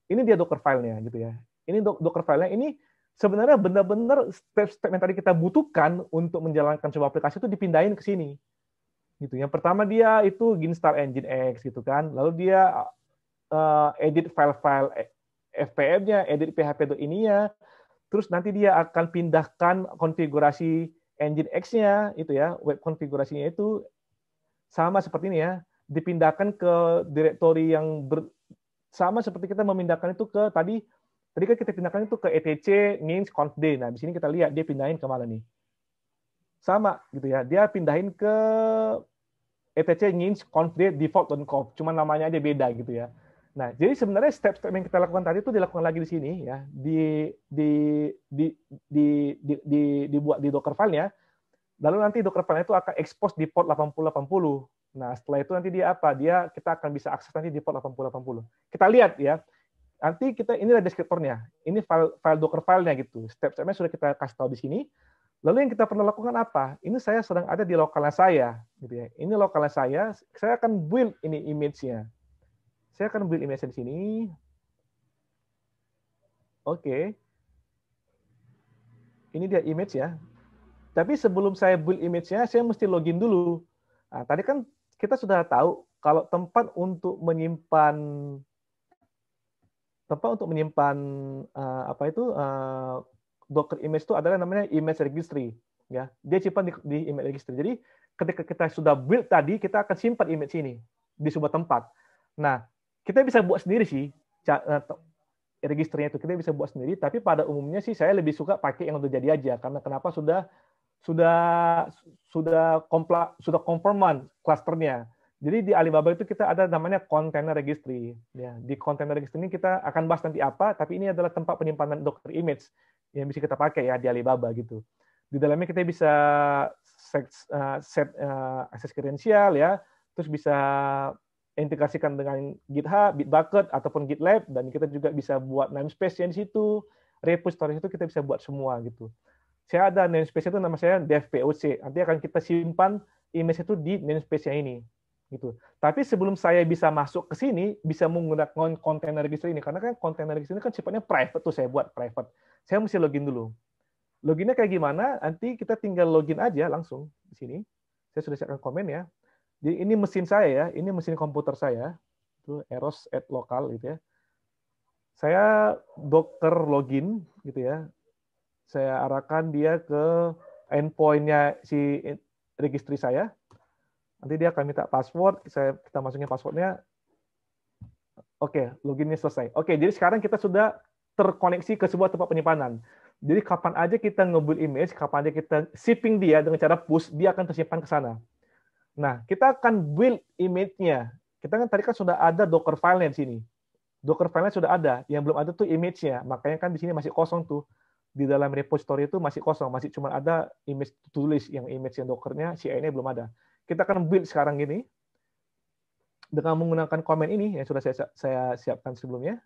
ini dia Docker filenya gitu ya ini do Docker filenya ini sebenarnya benar-benar step-step yang tadi kita butuhkan untuk menjalankan sebuah aplikasi itu dipindahin ke sini. Gitu. Yang pertama dia itu Ginstar Engine X gitu kan. Lalu dia uh, edit file-file eh, FPM-nya, edit PHP itu ininya. Terus nanti dia akan pindahkan konfigurasi engine X-nya itu ya, web konfigurasinya itu sama seperti ini ya, dipindahkan ke direktori yang ber, sama seperti kita memindahkan itu ke tadi Tadi kan kita pindahkan itu ke ETC means conf day. Nah, di sini kita lihat dia pindahin ke mana nih? Sama gitu ya. Dia pindahin ke ETC means conf day default on conf. Cuma namanya aja beda gitu ya. Nah, jadi sebenarnya step-step yang kita lakukan tadi itu dilakukan lagi di sini ya, di di di di, di, di dibuat di file nya Lalu nanti Dockerfile-nya itu akan expose di port 8080. Nah, setelah itu nanti dia apa? Dia kita akan bisa akses nanti di port 8080. Kita lihat ya. Nanti kita ini adalah deskriptornya, ini file, file Docker filenya gitu. Step-stepnya sudah kita kasih tahu di sini. Lalu yang kita perlu lakukan apa? Ini saya sedang ada di lokalnya saya, gitu ya. Ini lokalnya saya, saya akan build ini image-nya. Saya akan build image di sini. Oke. Okay. Ini dia image ya. Tapi sebelum saya build image-nya, saya mesti login dulu. Nah, tadi kan kita sudah tahu kalau tempat untuk menyimpan tempat untuk menyimpan uh, apa itu uh, Docker image itu adalah namanya image registry ya dia simpan di, di image registry jadi ketika kita sudah build tadi kita akan simpan image ini di sebuah tempat nah kita bisa buat sendiri sih eh, registernya itu kita bisa buat sendiri tapi pada umumnya sih saya lebih suka pakai yang udah jadi aja karena kenapa sudah sudah sudah kompla, sudah konforman klasternya jadi di Alibaba itu kita ada namanya container registry. Ya, di container registry ini kita akan bahas nanti apa, tapi ini adalah tempat penyimpanan dokter image yang bisa kita pakai ya di Alibaba gitu. Di dalamnya kita bisa set, uh, set uh, akses kredensial ya, terus bisa integrasikan dengan GitHub, Bitbucket ataupun GitLab dan kita juga bisa buat namespace yang di situ, repository itu kita bisa buat semua gitu. Saya ada namespace itu nama saya DevPOC. Nanti akan kita simpan image itu di namespace yang ini gitu. Tapi sebelum saya bisa masuk ke sini, bisa menggunakan kontainer registry ini karena kan kontainer registry ini kan sifatnya private tuh saya buat private. Saya mesti login dulu. Loginnya kayak gimana? Nanti kita tinggal login aja langsung di sini. Saya sudah siapkan komen ya. Jadi ini mesin saya ya, ini mesin komputer saya. Itu Eros at lokal gitu ya. Saya dokter login gitu ya. Saya arahkan dia ke endpointnya si registry saya Nanti dia akan minta password, saya kita masukin passwordnya. Oke, okay, loginnya selesai. Oke, okay, jadi sekarang kita sudah terkoneksi ke sebuah tempat penyimpanan. Jadi kapan aja kita ngebut image, kapan aja kita shipping dia dengan cara push, dia akan tersimpan ke sana. Nah, kita akan build image-nya. Kita kan tadi kan sudah ada Docker file-nya di sini. Docker file-nya sudah ada, yang belum ada tuh image-nya. Makanya kan di sini masih kosong tuh. Di dalam repository itu masih kosong, masih cuma ada image tulis yang image yang Docker-nya, CI-nya belum ada. Kita akan build sekarang gini dengan menggunakan komen ini yang sudah saya, saya siapkan sebelumnya.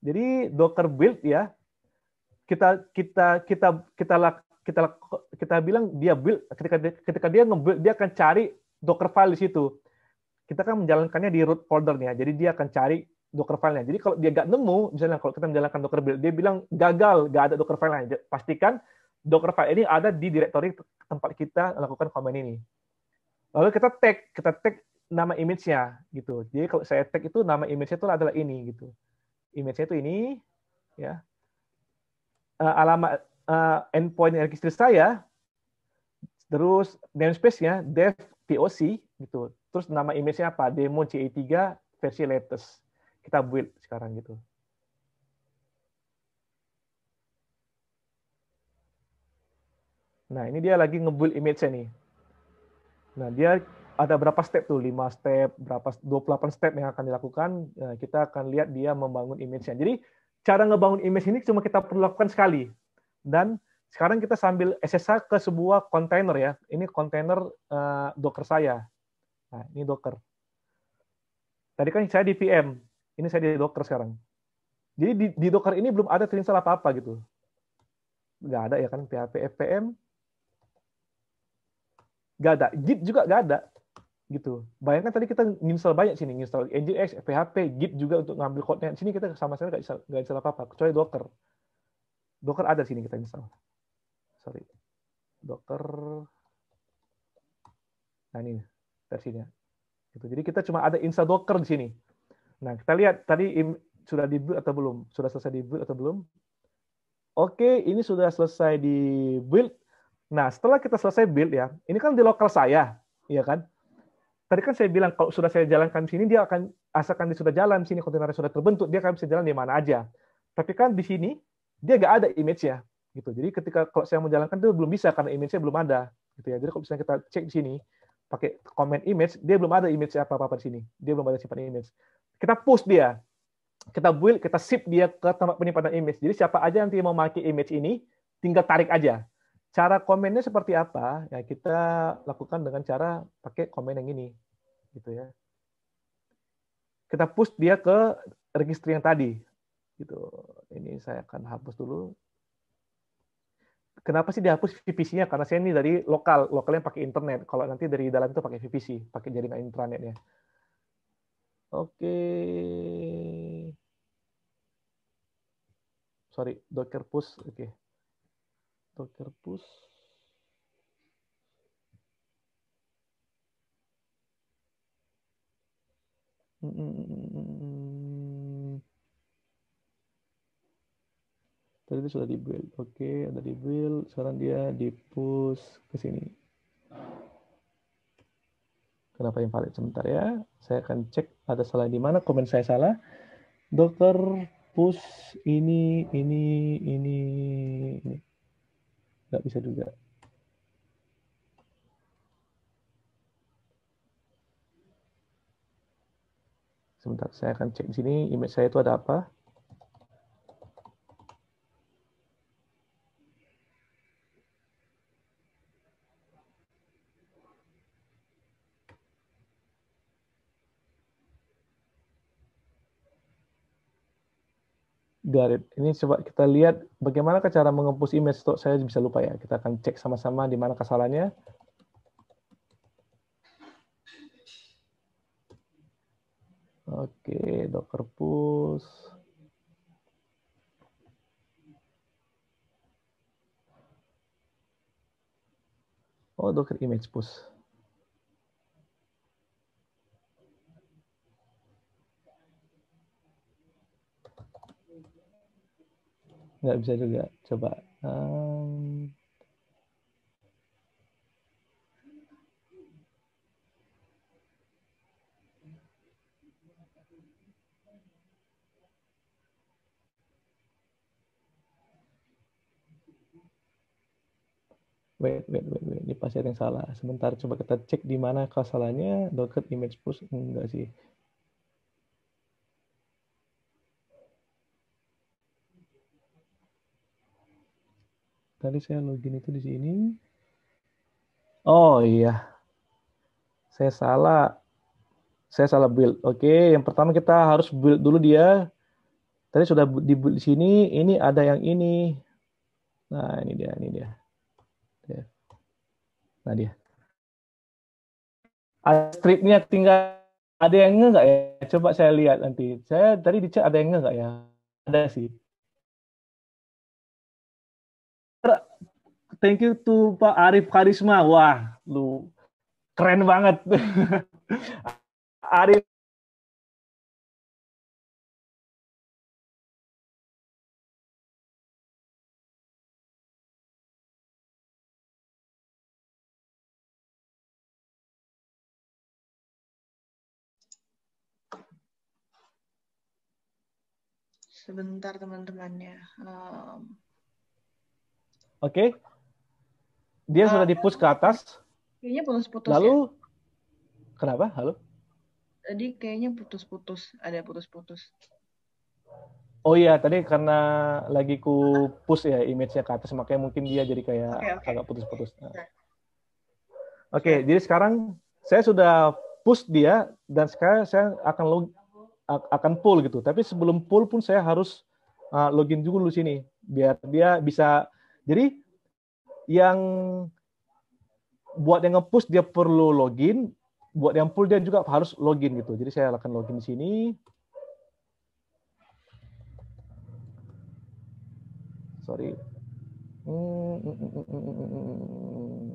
Jadi Docker build ya kita kita kita kita kita kita bilang dia build ketika ketika dia ngebuild dia akan cari Docker file di situ. Kita kan menjalankannya di root foldernya, jadi dia akan cari Docker filenya. Jadi kalau dia nggak nemu, misalnya kalau kita menjalankan Docker build, dia bilang gagal, nggak ada Docker filenya. Pastikan Docker file ini ada di direktori tempat kita melakukan komen ini. Lalu kita tag, kita tag nama image-nya gitu. Jadi kalau saya tag itu nama image-nya itu adalah ini gitu. Image-nya itu ini ya. Uh, alamat uh, endpoint registry saya terus namespace-nya dev POC gitu. Terus nama image-nya apa? Demo CE3 versi latest. Kita build sekarang gitu. Nah, ini dia lagi ngebul image-nya nih. Nah, dia ada berapa step tuh? 5 step, berapa 28 step yang akan dilakukan. Nah, kita akan lihat dia membangun image-nya. Jadi, cara ngebangun image ini cuma kita perlu lakukan sekali. Dan sekarang kita sambil SSH ke sebuah container ya. Ini container uh, Docker saya. Nah, ini Docker. Tadi kan saya di VM, ini saya di Docker sekarang. Jadi di, di Docker ini belum ada terinstall apa-apa gitu. Nggak ada ya kan PHP FPM, Gak ada. Git juga gak ada. Gitu. Bayangkan tadi kita install banyak sini. Install Nginx, PHP, Git juga untuk ngambil code-nya. Sini kita sama sekali gak install, gak install apa-apa. Kecuali Docker. Docker ada sini kita install. Sorry. Docker. Nah ini versinya. Gitu. Jadi kita cuma ada install Docker di sini. Nah kita lihat tadi sudah di build atau belum? Sudah selesai di build atau belum? Oke, ini sudah selesai di build. Nah, setelah kita selesai build ya, ini kan di lokal saya, ya kan? Tadi kan saya bilang kalau sudah saya jalankan di sini dia akan asalkan dia sudah jalan di sini kontainernya sudah terbentuk, dia akan bisa jalan di mana aja. Tapi kan di sini dia nggak ada image ya, gitu. Jadi ketika kalau saya menjalankan itu belum bisa karena image-nya belum ada gitu ya. Jadi kalau misalnya kita cek di sini pakai comment image, dia belum ada image apa-apa di sini. Dia belum ada simpan image. Kita push dia. Kita build, kita ship dia ke tempat penyimpanan image. Jadi siapa aja yang mau pakai image ini, tinggal tarik aja Cara komennya seperti apa? Ya kita lakukan dengan cara pakai komen yang ini, gitu ya. Kita push dia ke registry yang tadi, gitu. Ini saya akan hapus dulu. Kenapa sih dihapus VPC-nya? Karena saya ini dari lokal, lokalnya pakai internet. Kalau nanti dari dalam itu pakai VPC, pakai jaringan intranetnya. ya. Oke. Sorry, Docker push. Oke. Okay. Docker push. Hmm. Mm, mm, mm, Tadi itu sudah dibuild. Oke, ada di build. Sekarang dia di push ke sini. Kenapa invalid? Sebentar ya. Saya akan cek ada salah di mana. Komen saya salah. Dokter push ini, ini, ini, nggak bisa juga sebentar saya akan cek di sini image saya itu ada apa Got Ini coba kita lihat bagaimana cara menghapus image. Tuh, saya bisa lupa ya. Kita akan cek sama-sama di mana kesalahannya. Oke, dokter push. Oh, dokter image push. nggak bisa juga coba um, wait, wait, wait, wait. Ini pasti ada yang salah. Sebentar, coba kita cek di mana kesalahannya. Docket image push enggak sih. Tadi saya login itu di sini. Oh iya. Saya salah. Saya salah build. Oke, yang pertama kita harus build dulu dia. Tadi sudah di build di sini, ini ada yang ini. Nah, ini dia, ini dia. Nah, dia. Ada stripnya tinggal ada yang enggak ya? Coba saya lihat nanti. Saya tadi dicek ada yang enggak ya? Ada sih. thank you to Pak Arif Karisma. Wah, lu keren banget. Arif sebentar teman-temannya. Um... Oke, dia uh, sudah dipush ke atas. Kayaknya putus-putus. Lalu ya? kenapa? Halo. Tadi kayaknya putus-putus, ada putus-putus. Oh iya, tadi karena lagi ku push ya image-nya ke atas, makanya mungkin dia jadi kayak okay, okay. agak putus-putus. Oke, okay, okay, jadi sekarang saya sudah push dia dan sekarang saya akan log akan pull gitu. Tapi sebelum pull pun saya harus ah, login dulu sini biar dia bisa. Jadi yang buat yang nge-push dia perlu login, buat yang pull dia juga harus login gitu. Jadi saya akan login di sini. Sorry. Hmm, hmm, hmm, hmm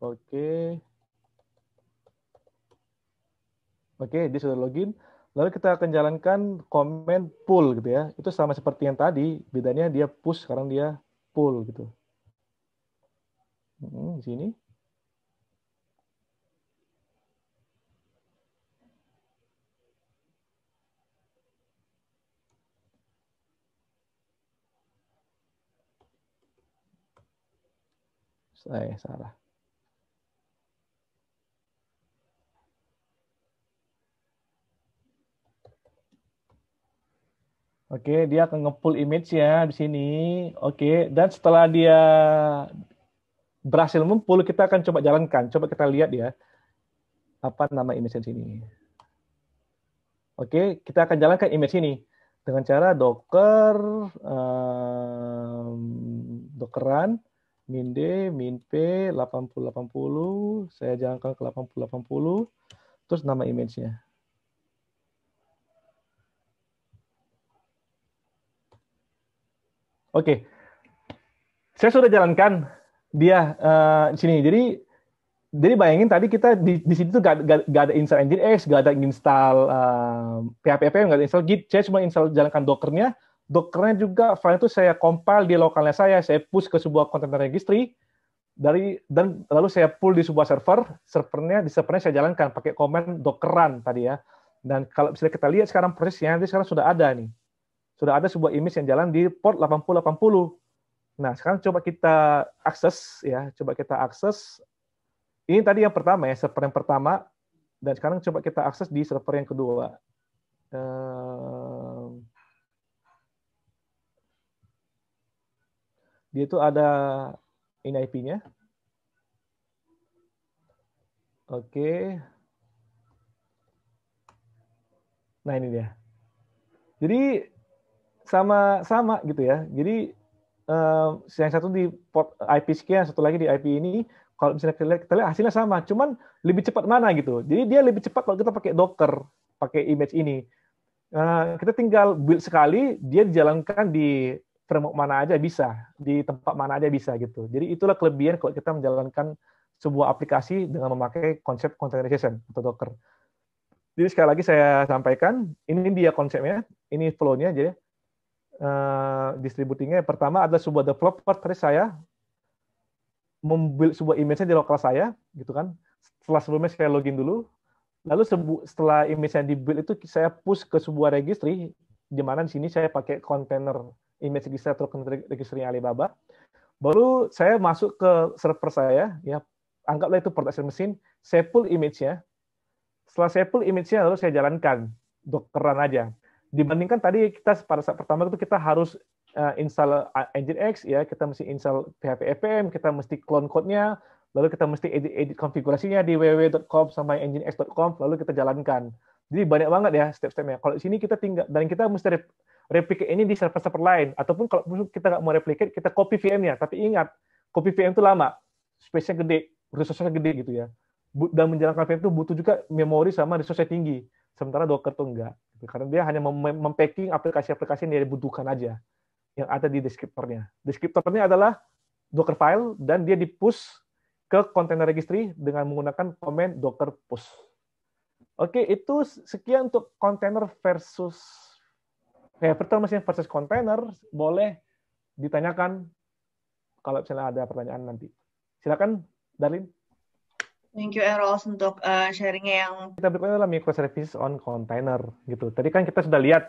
Oke. Oke, dia sudah login. Lalu kita akan jalankan komen pull gitu ya. Itu sama seperti yang tadi, bedanya dia push, sekarang dia pull gitu. Hmm, di sini. Saya eh, salah. Oke, dia akan nge image ya di sini. Oke, dan setelah dia berhasil mempul, kita akan coba jalankan. Coba kita lihat ya. Apa nama image di sini. Oke, kita akan jalankan image ini dengan cara docker um, dockeran minde minp 8080 saya jalankan ke 8080 terus nama image-nya. Oke, saya sudah jalankan dia uh, eh, di sini. Jadi jadi bayangin tadi kita di, di sini tuh gak, gak, gak ada install Nginx, gak ada install uh, eh, PHP, gak ada install Git. Saya cuma install jalankan Dockernya. Dockernya juga file itu saya compile di lokalnya saya, saya push ke sebuah content registry dari dan lalu saya pull di sebuah server, servernya di servernya saya jalankan pakai command dockeran tadi ya. Dan kalau bisa kita lihat sekarang prosesnya, nanti sekarang sudah ada nih sudah ada sebuah image yang jalan di port 8080. Nah, sekarang coba kita akses ya, coba kita akses ini tadi yang pertama ya, server yang pertama dan sekarang coba kita akses di server yang kedua. Ehm, dia itu ada ini IP-nya. Oke. Nah, ini dia. Jadi sama sama gitu ya. Jadi uh, yang satu di port IP sekian, satu lagi di IP ini, kalau misalnya kita lihat, kita lihat hasilnya sama, cuman lebih cepat mana gitu. Jadi dia lebih cepat kalau kita pakai Docker, pakai image ini. Uh, kita tinggal build sekali, dia dijalankan di framework mana aja bisa, di tempat mana aja bisa gitu. Jadi itulah kelebihan kalau kita menjalankan sebuah aplikasi dengan memakai konsep containerization atau Docker. Jadi sekali lagi saya sampaikan, ini dia konsepnya, ini flow-nya. Jadi ya. Eh, distributingnya pertama adalah sebuah developer dari saya membuat sebuah image di lokal saya gitu kan setelah sebelumnya saya login dulu lalu setelah image yang dibuat itu saya push ke sebuah registry di mana di sini saya pakai kontainer image register atau registry Alibaba baru saya masuk ke server saya ya anggaplah itu production mesin saya pull image-nya setelah saya pull image-nya lalu saya jalankan dokteran aja dibandingkan tadi kita pada saat pertama itu kita harus uh, install eh, X ya, kita mesti install PHP fpm e kita mesti clone code-nya, lalu kita mesti edit, edit konfigurasinya di www.com sama nginx.com lalu kita jalankan. Jadi banyak banget ya step-stepnya. Kalau di sini kita tinggal dan kita mesti rep replicate ini di server-server lain ataupun kalau kita nggak mau replicate kita copy VM-nya, tapi ingat copy VM itu lama, space-nya gede, resource-nya gede gitu ya. Dan menjalankan VM itu butuh juga memori sama resource tinggi. Sementara Docker tuh enggak karena dia hanya mempacking aplikasi-aplikasi yang dia butuhkan aja yang ada di deskriptornya. Deskriptornya adalah Docker file dan dia dipush ke container registry dengan menggunakan command docker push. Oke, itu sekian untuk container versus eh, virtual machine versus container. Boleh ditanyakan kalau misalnya ada pertanyaan nanti. Silakan, Darlin. Thank you Eros untuk uh, sharingnya yang kita berikutnya adalah microservice on container gitu. Tadi kan kita sudah lihat